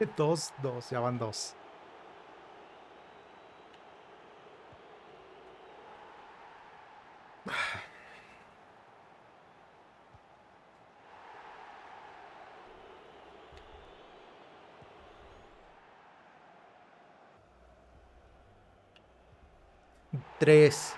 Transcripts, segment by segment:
dos, dos, ya van dos. Tres.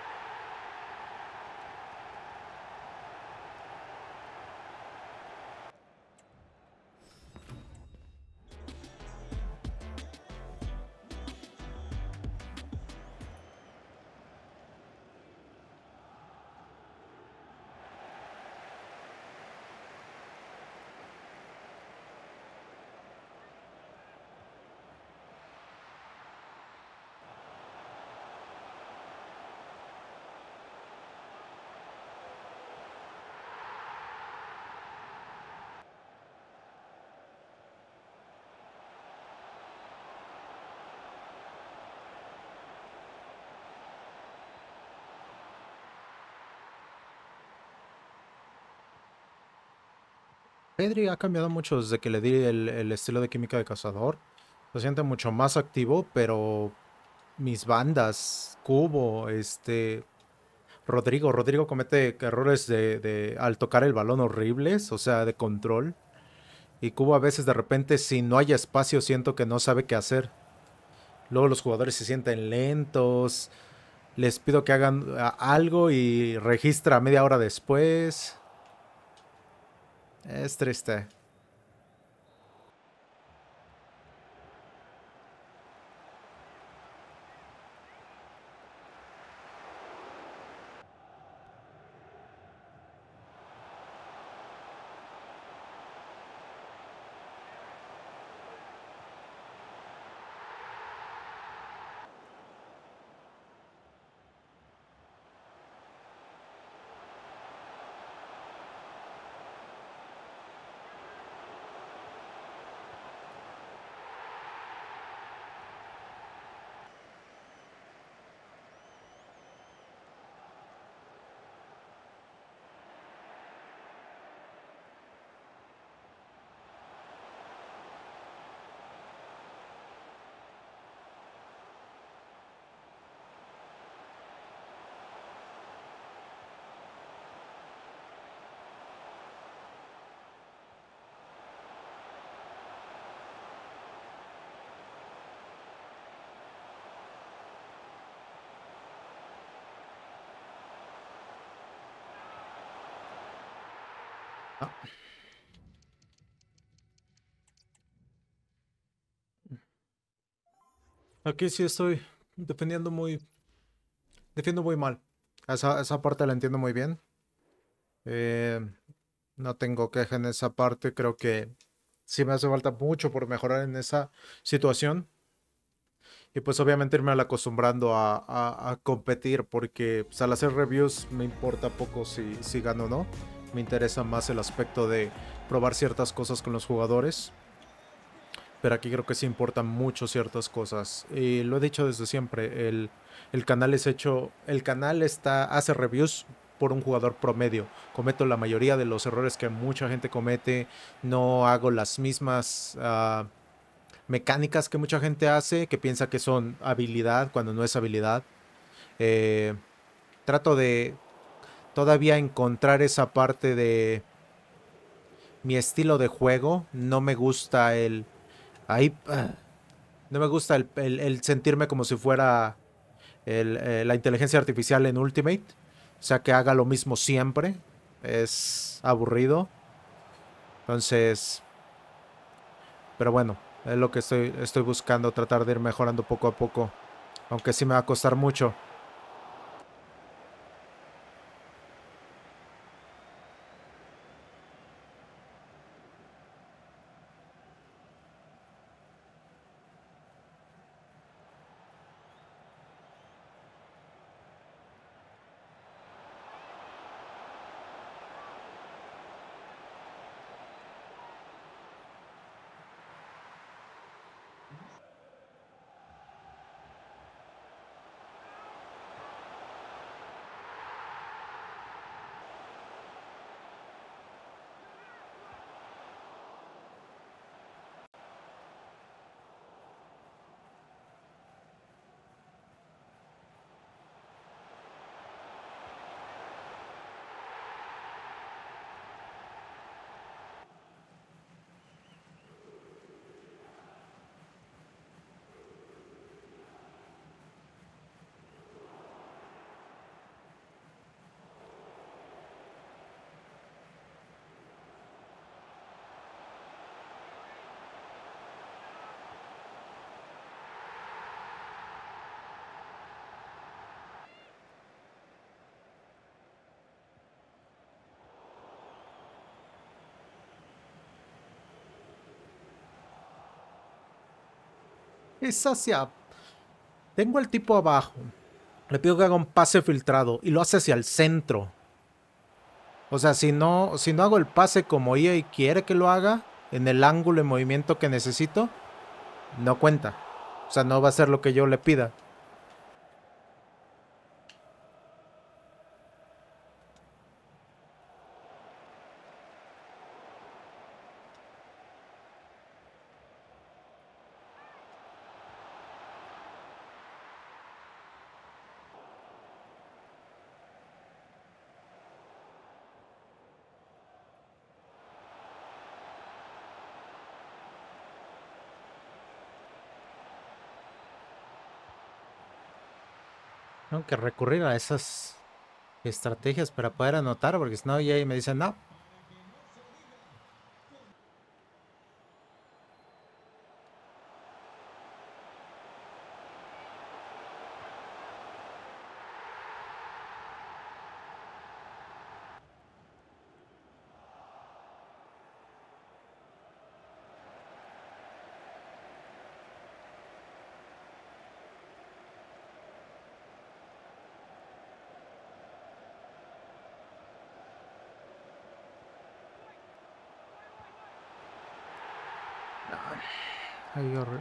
Pedri ha cambiado mucho desde que le di el, estilo de química de cazador. Se siente mucho más activo, pero mis bandas, Cubo, este... Rodrigo, Rodrigo comete errores de, al tocar el balón horribles, o sea, de control. Y Cubo a veces de repente si no hay espacio siento que no sabe qué hacer. Luego los jugadores se sienten lentos. Les pido que hagan algo y registra media hora después. triste. Ah. Aquí sí estoy defendiendo muy... Defiendo muy mal. Esa, parte la entiendo muy bien. Eh, no tengo queja en esa parte. Creo que sí me hace falta mucho por mejorar en esa situación. Y pues obviamente irme acostumbrando a, competir porque pues, al hacer reviews me importa poco si, si gano o no me interesa más el aspecto de probar ciertas cosas con los jugadores. Pero aquí creo que sí importan mucho ciertas cosas. Y lo he dicho desde siempre, el, canal es hecho, el canal está, hace reviews por un jugador promedio. Cometo la mayoría de los errores que mucha gente comete. No hago las mismas ah, mecánicas que mucha gente hace, que piensa que son habilidad cuando no es habilidad. Eh, trato de todavía encontrar esa parte de mi estilo de juego. No me gusta el... Ahí, no me gusta el, sentirme como si fuera eh, la inteligencia artificial en Ultimate. O sea, que haga lo mismo siempre. Es aburrido. Entonces... Pero bueno, es lo que estoy, estoy buscando, tratar de ir mejorando poco a poco. Aunque sí me va a costar mucho. es hacia... Tengo al tipo abajo. Le pido que haga un pase filtrado y lo hace hacia el centro. O sea, si no, si no hago el pase como y quiere que lo haga, en el ángulo de movimiento que necesito, no cuenta. O sea, no va a ser lo que yo le pida. Tengo que recurrir a esas estrategias para poder anotar, porque si no, ya me dicen, no, Ay, error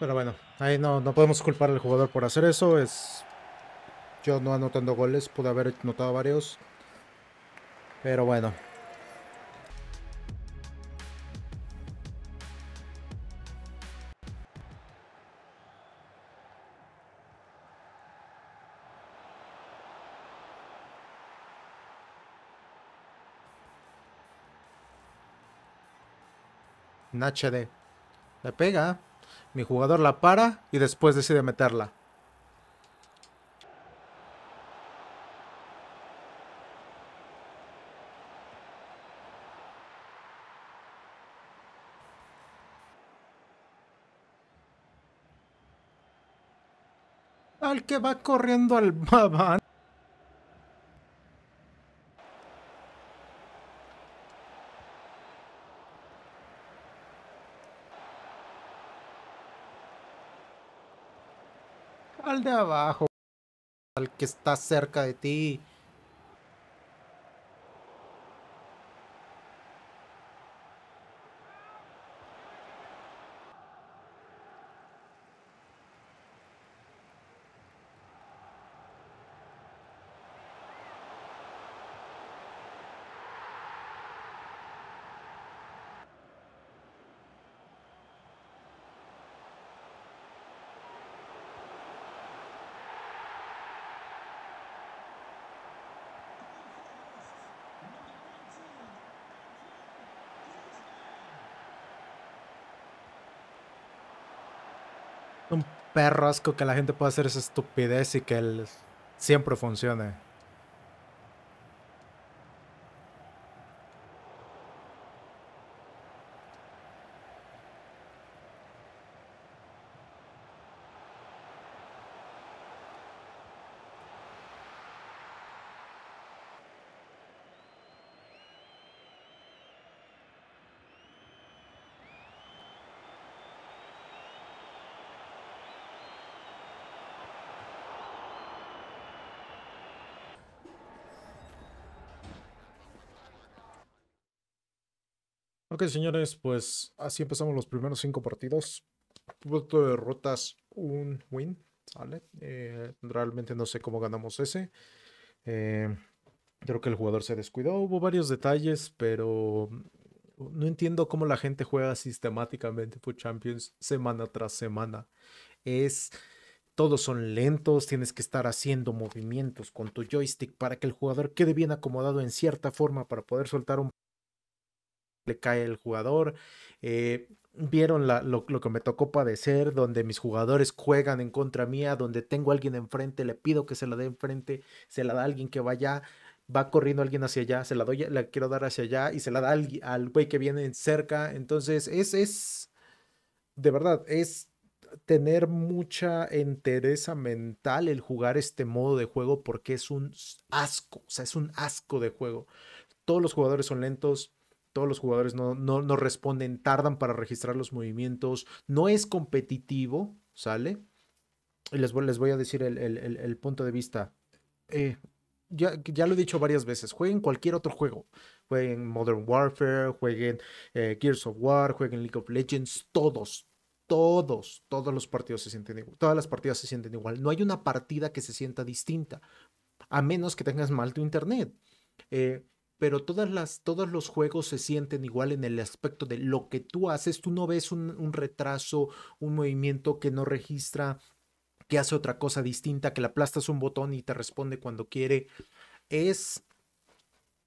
Pero bueno, ahí no, no podemos culpar al jugador por hacer eso. Es yo no anotando goles, pude haber notado varios. Pero bueno, HD. Le pega. Mi jugador la para y después decide meterla. Al que va corriendo al al de abajo, al que está cerca de ti, perro asco que la gente pueda hacer esa estupidez y que él siempre funcione. Ok, señores, pues así empezamos los primeros cinco partidos. Punto de derrotas, un win, ¿sale? Eh, realmente no sé cómo ganamos ese. Eh, creo que el jugador se descuidó. Hubo varios detalles, pero no entiendo cómo la gente juega sistemáticamente por Champions semana tras semana. Es. Todos son lentos, tienes que estar haciendo movimientos con tu joystick para que el jugador quede bien acomodado en cierta forma para poder soltar un le cae el jugador. Eh, vieron lo, que me tocó padecer, donde mis jugadores juegan en contra mía, donde tengo a alguien enfrente, le pido que se la dé enfrente, se la da alguien que vaya, va corriendo alguien hacia allá, se la doy, la quiero dar hacia allá y se la da al, al güey que viene cerca. Entonces, es, es, de verdad, es tener mucha entereza mental el jugar este modo de juego porque es un asco, o sea, es un asco de juego. Todos los jugadores son lentos, todos los jugadores no, responden, tardan para registrar los movimientos, no es competitivo, ¿sale? Y les, voy, les voy a decir el, punto de vista. Eh, ya, lo he dicho varias veces, jueguen cualquier otro juego. Jueguen Modern Warfare, jueguen eh, Gears of War, jueguen League of Legends, todos, todos, todos los partidos se sienten igual. Todas las partidas se sienten igual. No hay una partida que se sienta distinta, a menos que tengas mal tu internet. Eh, pero todas las, todos los juegos se sienten igual en el aspecto de lo que tú haces, tú no ves un, retraso, un movimiento que no registra, que hace otra cosa distinta, que le aplastas un botón y te responde cuando quiere. Es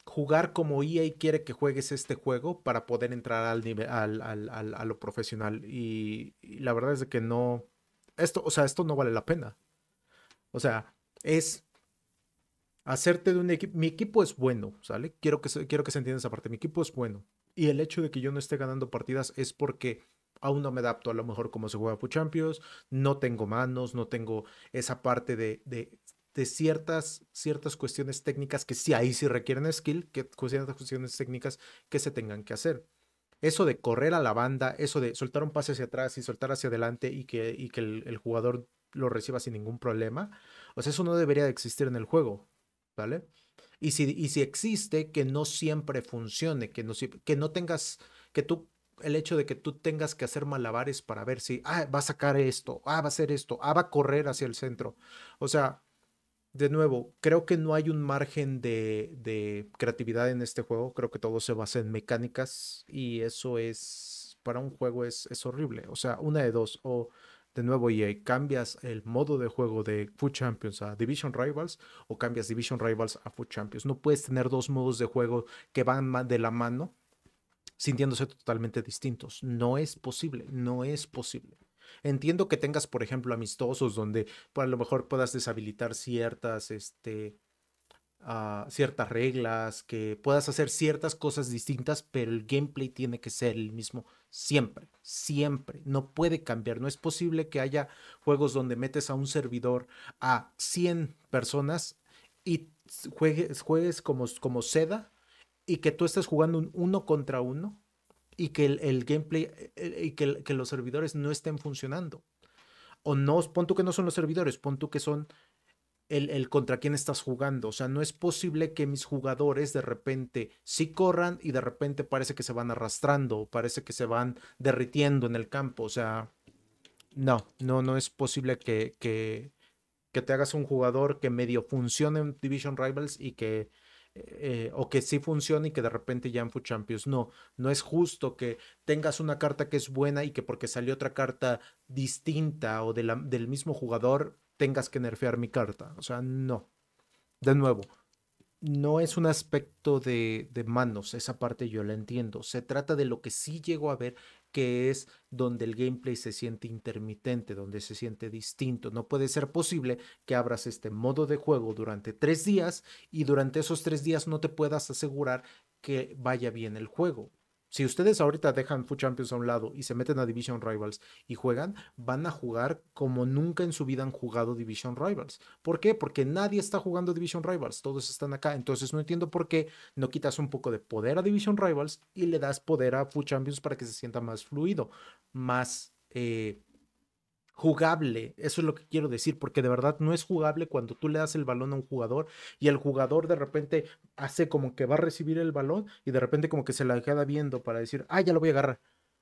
jugar como y e quiere que juegues este juego para poder entrar al a lo profesional. Y, la verdad es que no, esto, o sea, esto no vale la pena. O sea, es hacerte de un equipo, mi equipo es bueno, ¿sale? Quiero que, se, quiero que se entienda esa parte, mi equipo es bueno. Y el hecho de que yo no esté ganando partidas es porque aún no me adapto a lo mejor como se juega por Champions, no tengo manos, no tengo esa parte de, ciertas, ciertas cuestiones técnicas que sí ahí sí requieren skill, que ciertas cuestiones técnicas que se tengan que hacer. Eso de correr a la banda, eso de soltar un pase hacia atrás y soltar hacia adelante y que, que el, el jugador lo reciba sin ningún problema, o sea, eso no debería de existir en el juego. ¿vale? Y si, y si existe, que no siempre funcione, que no, que no tengas, que tú, el hecho de que tú tengas que hacer malabares para ver si, ah, va a sacar esto, ah, va a hacer esto, ah, va a correr hacia el centro. O sea, de nuevo, creo que no hay un margen de, de creatividad en este juego, creo que todo se basa en mecánicas y eso es, para un juego es, es horrible. O sea, una de dos, o de nuevo y eh, cambias el modo de juego de Food Champions a Division Rivals o cambias Division Rivals a Food Champions. No puedes tener dos modos de juego que van de la mano sintiéndose totalmente distintos. No es posible, no es posible. Entiendo que tengas, por ejemplo, amistosos donde pues, a lo mejor puedas deshabilitar ciertas, este, ciertas reglas, que puedas hacer ciertas cosas distintas, pero el gameplay tiene que ser el mismo siempre, siempre. No puede cambiar. No es posible que haya juegos donde metes a un servidor a 100 personas y juegues, juegues como, como seda y que tú estés jugando un uno contra uno y que el, gameplay eh, eh, y que, que, los servidores no estén funcionando. O no, pon tú que no son los servidores, pon tú que son el, contra quién estás jugando. O sea, no es posible que mis jugadores de repente sí corran y de repente parece que se van arrastrando, parece que se van derritiendo en el campo. O sea, no, no, no es posible que, que, que te hagas un jugador que medio funcione en Division Rivals y que... Eh, o que sí funcione y que de repente ya en Food Champions. No, no es justo que tengas una carta que es buena y que porque salió otra carta distinta o del mismo jugador tengas que nerfear mi carta. O sea, no. De nuevo, no es un aspecto de, manos, esa parte yo la entiendo. Se trata de lo que sí llego a ver, que es donde el gameplay se siente intermitente, donde se siente distinto. No puede ser posible que abras este modo de juego durante tres días y durante esos tres días no te puedas asegurar que vaya bien el juego. Si ustedes ahorita dejan Food Champions a un lado y se meten a Division Rivals y juegan, van a jugar como nunca en su vida han jugado Division Rivals. ¿Por qué? Porque nadie está jugando Division Rivals, todos están acá. Entonces no entiendo por qué no quitas un poco de poder a Division Rivals y le das poder a Food Champions para que se sienta más fluido, más... Eh, jugable. Eso es lo que quiero decir, porque de verdad no es jugable cuando tú le das el balón a un jugador y el jugador de repente hace como que va a recibir el balón y de repente como que se la queda viendo para decir, ah, ya lo voy a agarrar.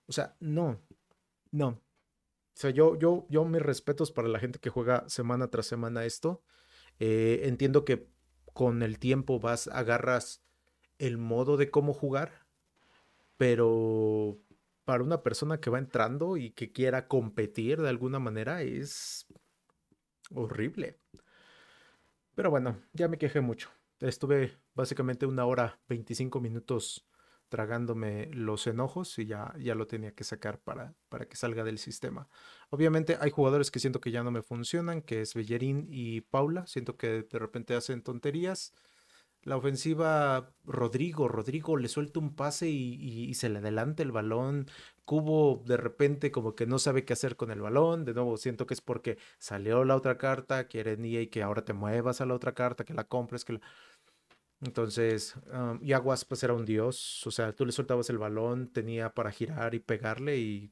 O sea, no, no. O sea, yo, yo, yo mis respetos para la gente que juega semana tras semana esto. Eh, entiendo que con el tiempo vas, agarras el modo de cómo jugar, pero para una persona que va entrando y que quiera competir de alguna manera es horrible. Pero bueno, ya me quejé mucho. Estuve básicamente una hora 25 minutos tragándome los enojos y ya, ya lo tenía que sacar para, para que salga del sistema. Obviamente hay jugadores que siento que ya no me funcionan, que es Bellerín y Paula. Siento que de repente hacen tonterías la ofensiva Rodrigo, Rodrigo le suelta un pase y, se le adelanta el balón. Cubo de repente como que no sabe qué hacer con el balón. De nuevo, siento que es porque salió la otra carta, quieren y e que ahora te muevas a la otra carta, que la compres, que Entonces, um, Yaguas pues era un dios, o sea, tú le soltabas el balón, tenía para girar y pegarle y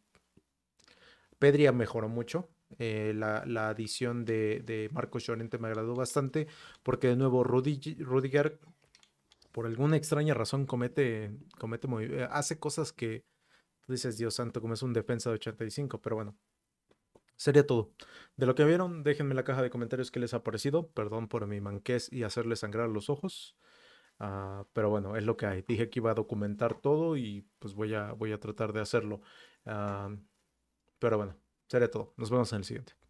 Pedria mejoró mucho, eh, la, la, adición de, de, Marcos Llorente me agradó bastante porque de nuevo Rudiger por alguna extraña razón comete, comete eh, hace cosas que tú dices, Dios santo, como es un defensa de 85, pero bueno. Sería todo. De lo que vieron, déjenme en la caja de comentarios que les ha parecido. Perdón por mi manquez y hacerle sangrar los ojos. Ah, pero bueno, es lo que hay. Dije que iba a documentar todo y pues voy a, voy a tratar de hacerlo. Ah, pero bueno, Sería todo. Nos vemos en el siguiente.